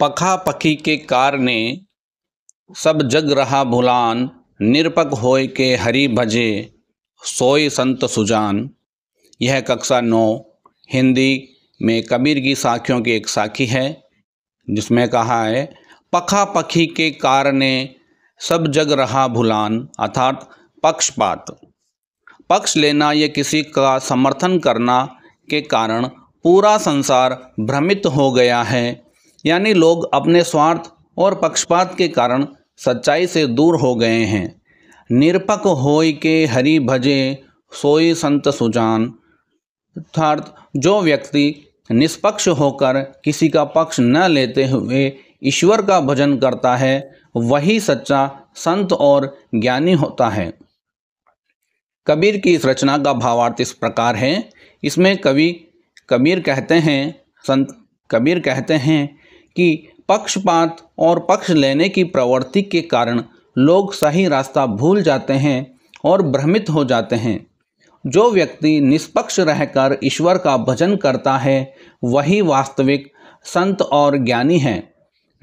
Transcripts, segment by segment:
पखा पखी के कार ने सब जग रहा भुलान निरपक होय के हरी भजे सोय संत सुजान यह कक्षा नौ हिंदी में कबीर की साखियों की एक साखी है जिसमें कहा है पखा पखी के कार ने सब जग रहा भुलान अर्थात पक्षपात पक्ष लेना या किसी का समर्थन करना के कारण पूरा संसार भ्रमित हो गया है यानी लोग अपने स्वार्थ और पक्षपात के कारण सच्चाई से दूर हो गए हैं निरपक होय के हरि भजे सोई संत सुजान अर्थात जो व्यक्ति निष्पक्ष होकर किसी का पक्ष न लेते हुए ईश्वर का भजन करता है वही सच्चा संत और ज्ञानी होता है कबीर की इस रचना का भावार्थ इस प्रकार है इसमें कवि कबीर कहते हैं संत कबीर कहते हैं कि पक्षपात और पक्ष लेने की प्रवृत्ति के कारण लोग सही रास्ता भूल जाते हैं और भ्रमित हो जाते हैं जो व्यक्ति निष्पक्ष रहकर ईश्वर का भजन करता है वही वास्तविक संत और ज्ञानी है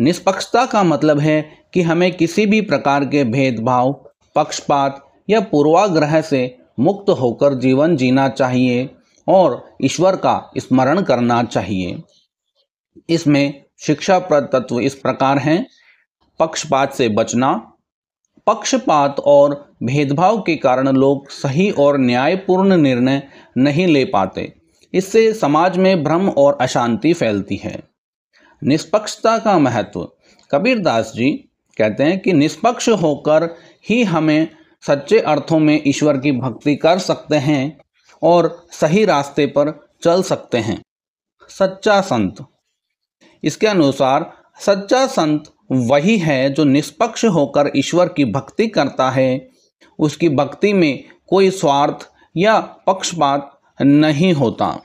निष्पक्षता का मतलब है कि हमें किसी भी प्रकार के भेदभाव पक्षपात या पूर्वाग्रह से मुक्त होकर जीवन जीना चाहिए और ईश्वर का स्मरण करना चाहिए इसमें शिक्षा तत्व इस प्रकार हैं पक्षपात से बचना पक्षपात और भेदभाव के कारण लोग सही और न्यायपूर्ण निर्णय नहीं ले पाते इससे समाज में भ्रम और अशांति फैलती है निष्पक्षता का महत्व कबीरदास जी कहते हैं कि निष्पक्ष होकर ही हमें सच्चे अर्थों में ईश्वर की भक्ति कर सकते हैं और सही रास्ते पर चल सकते हैं सच्चा संत इसके अनुसार सच्चा संत वही है जो निष्पक्ष होकर ईश्वर की भक्ति करता है उसकी भक्ति में कोई स्वार्थ या पक्षपात नहीं होता